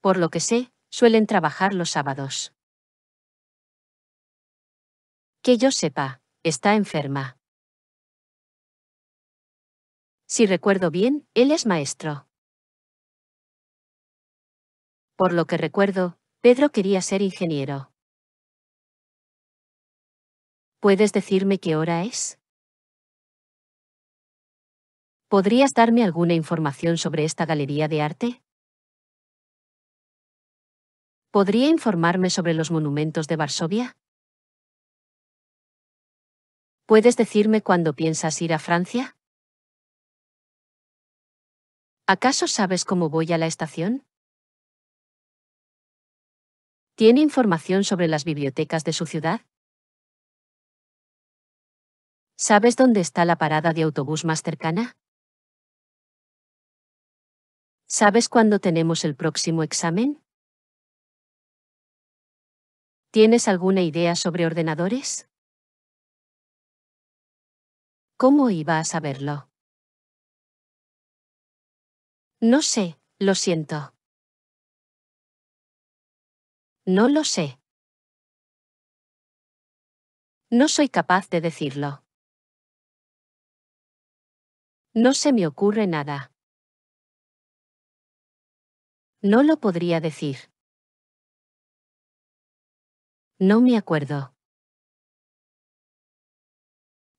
por lo que sé, suelen trabajar los sábados. Que yo sepa, está enferma. Si recuerdo bien, él es maestro. Por lo que recuerdo, Pedro quería ser ingeniero. ¿Puedes decirme qué hora es? ¿Podrías darme alguna información sobre esta galería de arte? ¿Podría informarme sobre los monumentos de Varsovia? ¿Puedes decirme cuándo piensas ir a Francia? ¿Acaso sabes cómo voy a la estación? ¿Tiene información sobre las bibliotecas de su ciudad? ¿Sabes dónde está la parada de autobús más cercana? ¿Sabes cuándo tenemos el próximo examen? ¿Tienes alguna idea sobre ordenadores? ¿Cómo iba a saberlo? No sé, lo siento. No lo sé. No soy capaz de decirlo. No se me ocurre nada. No lo podría decir. No me acuerdo.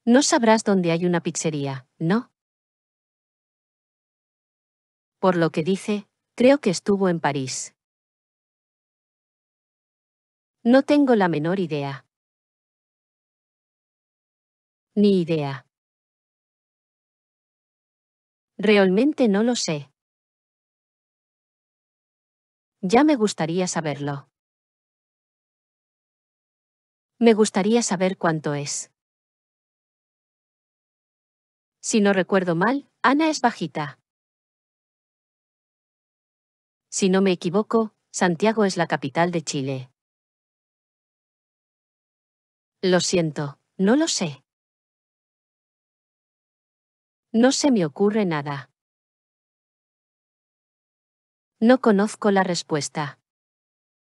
No sabrás dónde hay una pizzería, ¿no? Por lo que dice, creo que estuvo en París. No tengo la menor idea. Ni idea. Realmente no lo sé. Ya me gustaría saberlo. Me gustaría saber cuánto es. Si no recuerdo mal, Ana es bajita. Si no me equivoco, Santiago es la capital de Chile. Lo siento, no lo sé. No se me ocurre nada. No conozco la respuesta.